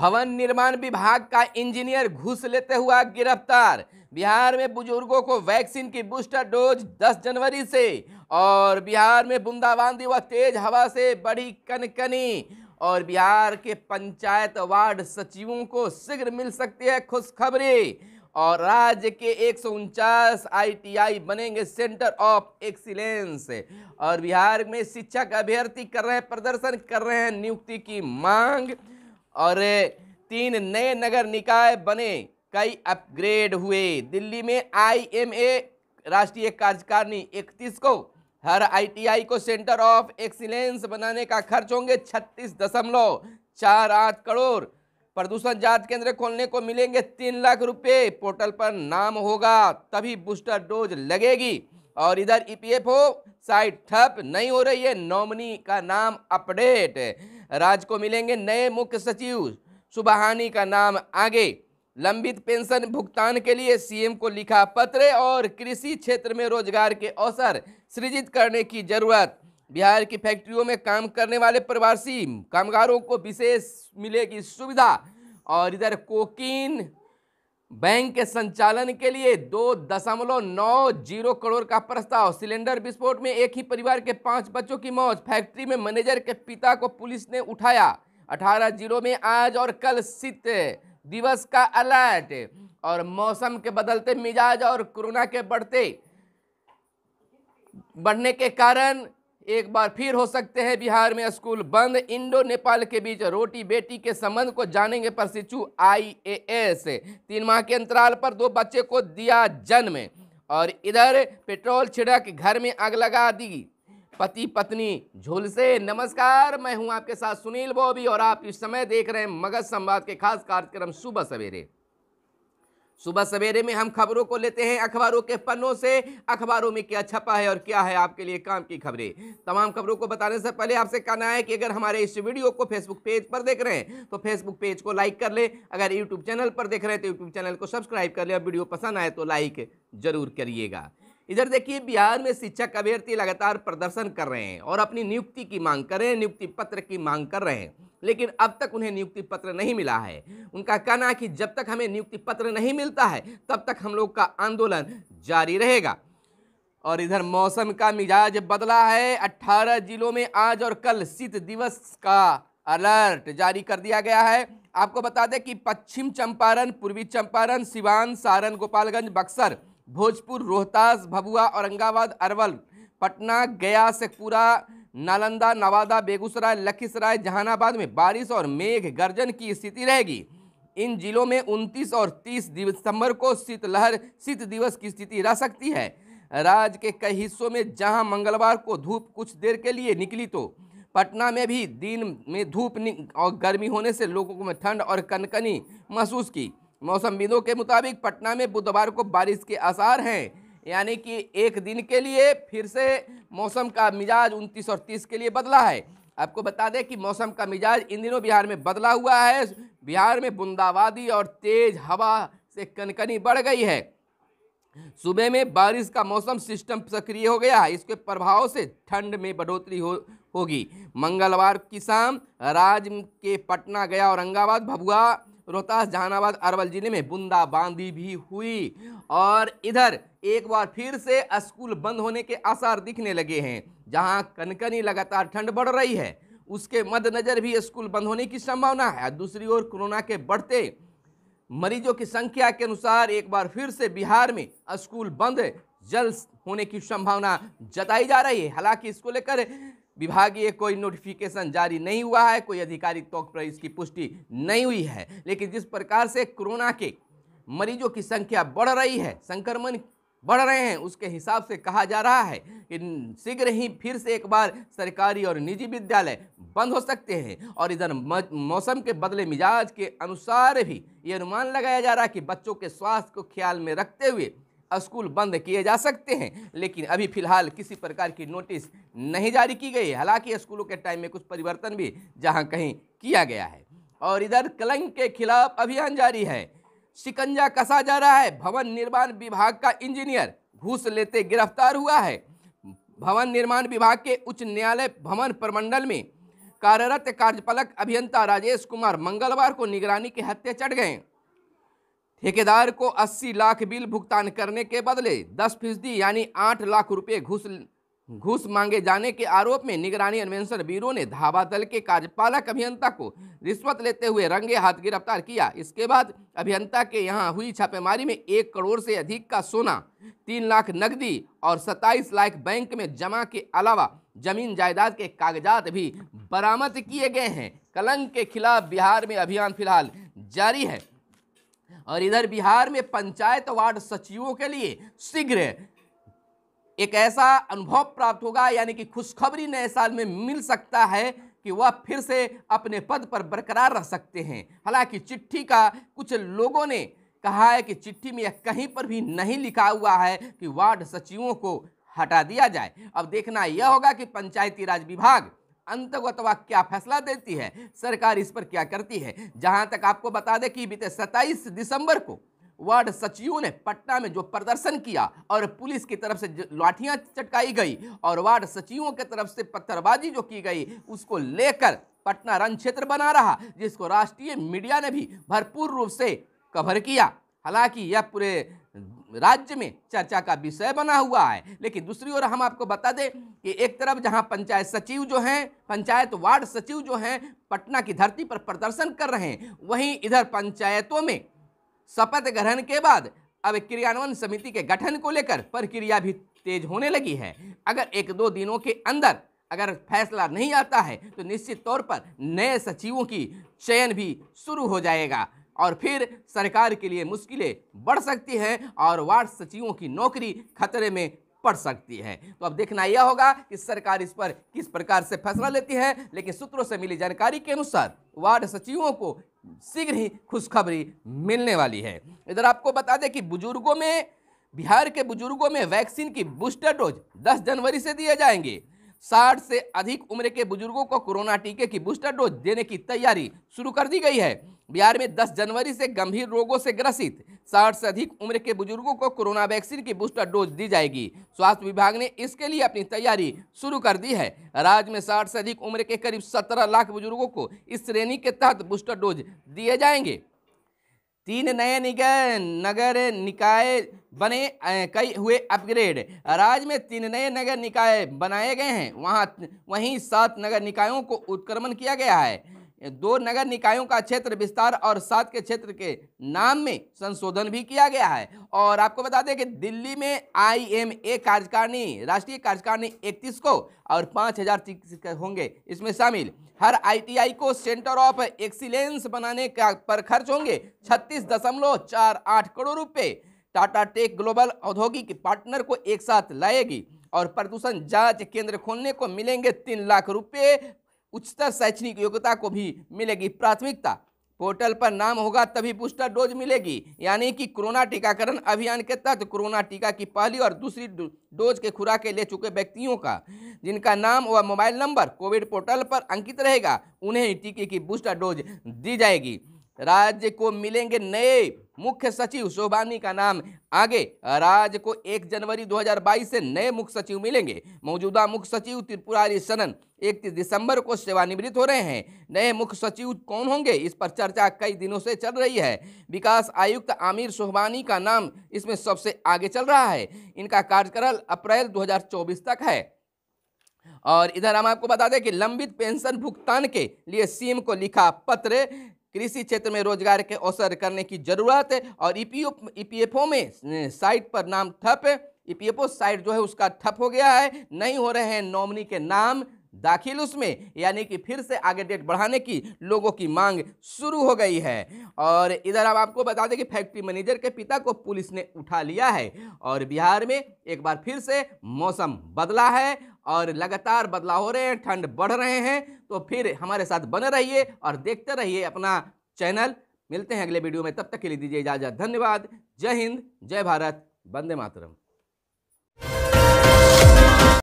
भवन निर्माण विभाग का इंजीनियर घुस लेते हुआ गिरफ्तार बिहार में बुजुर्गों को वैक्सीन की बूस्टर डोज 10 जनवरी से और बिहार में बूंदाबांदी व तेज हवा से बड़ी कनकनी और बिहार के पंचायत वार्ड सचिवों को शीघ्र मिल सकती है खुशखबरी और राज्य के एक आईटीआई बनेंगे सेंटर ऑफ एक्सीलेंस और बिहार में शिक्षक अभ्यर्थी कर रहे हैं प्रदर्शन कर रहे हैं नियुक्ति की मांग और तीन नए नगर निकाय बने कई अपग्रेड हुए दिल्ली में आईएमए राष्ट्रीय कार्यकारिणी 31 को हर आईटीआई को सेंटर ऑफ एक्सीलेंस बनाने का खर्च होंगे छत्तीस दशमलव चार आठ करोड़ प्रदूषण जांच केंद्र खोलने को मिलेंगे तीन लाख रुपए पोर्टल पर नाम होगा तभी बूस्टर डोज लगेगी और इधर ईपीएफओ e साइट ठप नहीं हो रही है नॉमिनी का नाम अपडेट राज्य को मिलेंगे नए मुख्य सचिव सुबहानी का नाम आगे लंबित पेंशन भुगतान के लिए सीएम को लिखा पत्र और कृषि क्षेत्र में रोजगार के अवसर सृजित करने की जरूरत बिहार की फैक्ट्रियों में काम करने वाले प्रवासी कामगारों को विशेष मिलेगी सुविधा और इधर कोकीन बैंक के संचालन के लिए दो दशमलव नौ जीरो करोड़ का प्रस्ताव सिलेंडर विस्फोट में एक ही परिवार के पांच बच्चों की मौत फैक्ट्री में मैनेजर के पिता को पुलिस ने उठाया अठारह जीरो में आज और कल शीत दिवस का अलर्ट और मौसम के बदलते मिजाज और कोरोना के बढ़ते बढ़ने के कारण एक बार फिर हो सकते हैं बिहार में स्कूल बंद इंडो नेपाल के बीच रोटी बेटी के संबंध को जानेंगे प्रशिक्षु आईएएस तीन माह के अंतराल पर दो बच्चे को दिया जन्म और इधर पेट्रोल छिड़क घर में आग लगा दी पति पत्नी झूल से नमस्कार मैं हूं आपके साथ सुनील बोबी और आप इस समय देख रहे हैं मगध संवाद के खास कार्यक्रम सुबह सवेरे सुबह सवेरे में हम खबरों को लेते हैं अखबारों के पन्नों से अखबारों में क्या छपा है और क्या है आपके लिए काम की खबरें तमाम खबरों को बताने से पहले आपसे कहना है कि अगर हमारे इस वीडियो को फेसबुक पेज पर देख रहे हैं तो फेसबुक पेज को लाइक कर लें अगर यूट्यूब चैनल पर देख रहे हैं तो यूट्यूब चैनल को सब्सक्राइब कर लें और वीडियो पसंद आए तो लाइक ज़रूर करिएगा इधर देखिए बिहार में शिक्षक अभ्यर्थी लगातार प्रदर्शन कर रहे हैं और अपनी नियुक्ति की मांग कर रहे हैं नियुक्ति पत्र की मांग कर रहे हैं लेकिन अब तक उन्हें नियुक्ति पत्र नहीं मिला है उनका कहना है कि जब तक हमें नियुक्ति पत्र नहीं मिलता है तब तक हम लोग का आंदोलन जारी रहेगा और इधर मौसम का मिजाज बदला है 18 जिलों में आज और कल शीत दिवस का अलर्ट जारी कर दिया गया है आपको बता दें कि पश्चिम चंपारण पूर्वी चंपारण सिवान सारण गोपालगंज बक्सर भोजपुर रोहतास भभुआ औरंगाबाद अरवल पटना गया शेखपुरा नालंदा नवादा बेगूसराय लखीसराय जहानाबाद में बारिश और मेघ गर्जन की स्थिति रहेगी इन जिलों में 29 और 30 दिसंबर को शीतलहर शीत दिवस की स्थिति रह सकती है राज्य के कई हिस्सों में जहां मंगलवार को धूप कुछ देर के लिए निकली तो पटना में भी दिन में धूप और गर्मी होने से लोगों को ठंड और कनकनी महसूस की मौसमविदों के मुताबिक पटना में बुधवार को बारिश के आसार हैं यानी कि एक दिन के लिए फिर से मौसम का मिजाज उनतीस और तीस के लिए बदला है आपको बता दें कि मौसम का मिजाज इन दिनों बिहार में बदला हुआ है बिहार में बूंदाबादी और तेज़ हवा से कनकनी बढ़ गई है सुबह में बारिश का मौसम सिस्टम सक्रिय हो गया है इसके प्रभाव से ठंड में बढ़ोतरी हो होगी मंगलवार की शाम राज्य के पटना गया औरंगाबाद भभुआ रोहतास जहानाबाद अरवल जिले में बूंदाबांदी भी हुई और इधर एक बार फिर से स्कूल बंद होने के आसार दिखने लगे हैं जहां कनकनी लगातार ठंड बढ़ रही है उसके मद्देनज़र भी स्कूल बंद होने की संभावना है दूसरी ओर कोरोना के बढ़ते मरीजों की संख्या के अनुसार एक बार फिर से बिहार में स्कूल बंद जल्द होने की संभावना जताई जा रही है हालांकि इसको लेकर विभागीय कोई नोटिफिकेशन जारी नहीं हुआ है कोई आधिकारिक तौर पर इसकी पुष्टि नहीं हुई है लेकिन जिस प्रकार से कोरोना के मरीजों की संख्या बढ़ रही है संक्रमण बढ़ रहे हैं उसके हिसाब से कहा जा रहा है कि शीघ्र ही फिर से एक बार सरकारी और निजी विद्यालय बंद हो सकते हैं और इधर मौसम के बदले मिजाज के अनुसार भी ये अनुमान लगाया जा रहा है कि बच्चों के स्वास्थ्य को ख्याल में रखते हुए स्कूल बंद किए जा सकते हैं लेकिन अभी फिलहाल किसी प्रकार की नोटिस नहीं जारी की गई हालांकि स्कूलों के टाइम में कुछ परिवर्तन भी जहां कहीं किया गया है और इधर कलंक के खिलाफ अभियान जारी है शिकंजा कसा जा रहा है भवन निर्माण विभाग का इंजीनियर घूस लेते गिरफ्तार हुआ है भवन निर्माण विभाग के उच्च न्यायालय भवन प्रमंडल में कार्यरत कार्यपालक अभियंता राजेश कुमार मंगलवार को निगरानी के हत्या चढ़ गए ठेकेदार को 80 लाख बिल भुगतान करने के बदले 10 फीसदी यानी 8 लाख रुपए घुस घुस मांगे जाने के आरोप में निगरानी अन्वेषण ब्यूरो ने धावा दल के कार्यपालक अभियंता को रिश्वत लेते हुए रंगे हाथ गिरफ्तार किया इसके बाद अभियंता के यहां हुई छापेमारी में एक करोड़ से अधिक का सोना तीन लाख नकदी और सत्ताईस लाख बैंक में जमा के अलावा जमीन जायदाद के कागजात भी बरामद किए गए हैं कलंक के खिलाफ बिहार में अभियान फिलहाल जारी है और इधर बिहार में पंचायत वार्ड सचिवों के लिए शीघ्र एक ऐसा अनुभव प्राप्त होगा यानी कि खुशखबरी नए साल में मिल सकता है कि वह फिर से अपने पद पर बरकरार रह सकते हैं हालांकि चिट्ठी का कुछ लोगों ने कहा है कि चिट्ठी में यह कहीं पर भी नहीं लिखा हुआ है कि वार्ड सचिवों को हटा दिया जाए अब देखना यह होगा कि पंचायती राज विभाग अंतर्गत वाक्य क्या फैसला देती है सरकार इस पर क्या करती है जहां तक आपको बता दें कि बीते 27 दिसंबर को वार्ड सचिवों ने पटना में जो प्रदर्शन किया और पुलिस की तरफ से लाठियां चटकाई गई और वार्ड सचिवों की तरफ से पत्थरबाजी जो की गई उसको लेकर पटना रन क्षेत्र बना रहा जिसको राष्ट्रीय मीडिया ने भी भरपूर रूप से कवर किया हालांकि यह पूरे राज्य में चर्चा का विषय बना हुआ है लेकिन दूसरी ओर हम आपको बता दें कि एक तरफ जहां पंचायत सचिव जो हैं पंचायत वार्ड सचिव जो हैं पटना की धरती पर प्रदर्शन कर रहे हैं वहीं इधर पंचायतों में शपथ ग्रहण के बाद अब क्रियान्वयन समिति के गठन को लेकर प्रक्रिया भी तेज होने लगी है अगर एक दो दिनों के अंदर अगर फैसला नहीं आता है तो निश्चित तौर पर नए सचिवों की चयन भी शुरू हो जाएगा और फिर सरकार के लिए मुश्किलें बढ़ सकती हैं और वार्ड सचिवों की नौकरी खतरे में पड़ सकती है तो अब देखना यह होगा कि सरकार इस पर किस प्रकार से फैसला लेती है लेकिन सूत्रों से मिली जानकारी के अनुसार वार्ड सचिवों को शीघ्र ही खुशखबरी मिलने वाली है इधर आपको बता दें कि बुजुर्गों में बिहार के बुजुर्गों में वैक्सीन की बूस्टर डोज 10 जनवरी से दिए जाएंगे साठ से अधिक उम्र के बुजुर्गों को कोरोना टीके की बूस्टर डोज देने की तैयारी शुरू कर दी गई है बिहार में 10 जनवरी से गंभीर रोगों से ग्रसित साठ से अधिक उम्र के बुजुर्गों को कोरोना वैक्सीन की बूस्टर डोज दी जाएगी स्वास्थ्य विभाग ने इसके लिए अपनी तैयारी शुरू कर दी है राज्य में साठ से अधिक उम्र के करीब सत्रह लाख बुजुर्गों को इस श्रेणी के तहत बूस्टर डोज दिए जाएंगे तीन नए निगम नगर निकाय बने कई हुए अपग्रेड राज्य में तीन नए नगर निकाय बनाए गए हैं वहाँ वहीं सात नगर निकायों को उत्क्रमण किया गया है दो नगर निकायों का क्षेत्र विस्तार और सात के क्षेत्र के नाम में संशोधन भी किया गया है और आपको बता दें कि दिल्ली में आईएमए कार्यकारिणी राष्ट्रीय कार्यकारिणी इकतीस को और पाँच हजार होंगे इसमें शामिल हर आईटीआई को सेंटर ऑफ एक्सीलेंस बनाने का पर खर्च होंगे छत्तीस दशमलव चार आठ करोड़ रुपये टाटा टेक ग्लोबल औद्योगिक पार्टनर को एक साथ लाएगी और प्रदूषण जांच केंद्र खोलने को मिलेंगे तीन लाख रुपए उच्चतर शैक्षणिक योग्यता को भी मिलेगी प्राथमिकता पोर्टल पर नाम होगा तभी बूस्टर डोज मिलेगी यानी कि कोरोना टीकाकरण अभियान के तहत कोरोना टीका की पहली और दूसरी डोज के खुराके ले चुके व्यक्तियों का जिनका नाम व मोबाइल नंबर कोविड पोर्टल पर अंकित रहेगा उन्हें टीके की बूस्टर डोज दी जाएगी राज्य को मिलेंगे नए मुख्य सचिव शोभानी का नाम आगे राज्य को 1 जनवरी 2022 से नए मुख्य सचिव मिलेंगे मौजूदा मुख्य सचिव त्रिपुरारी सनन इकतीस दिसंबर को सेवानिवृत्त हो रहे हैं नए मुख्य सचिव कौन होंगे इस पर चर्चा कई दिनों से चल रही है विकास आयुक्त आमिर सोहबानी का नाम इसमें सबसे आगे चल रहा है इनका कार्यकाल अप्रैल 2024 तक है और इधर हम आपको बता दें कि लंबित पेंशन भुगतान के लिए सीएम को लिखा पत्र कृषि क्षेत्र में रोजगार के अवसर करने की जरूरत है और ईपीओ ईपीएफओ में साइट पर नाम ठप ईपीएफओ साइट जो है उसका ठप हो गया है नहीं हो रहे हैं नॉमनी के नाम दाखिल उसमें यानी कि फिर से आगे डेट बढ़ाने की लोगों की मांग शुरू हो गई है और इधर हम आपको बता दें कि फैक्ट्री मैनेजर के पिता को पुलिस ने उठा लिया है और बिहार में एक बार फिर से मौसम बदला है और लगातार बदलाव हो रहे हैं ठंड बढ़ रहे हैं तो फिर हमारे साथ बने रहिए और देखते रहिए अपना चैनल मिलते हैं अगले वीडियो में तब तक के लिए दीजिए इजाज़त धन्यवाद जय हिंद जय भारत वंदे मातरम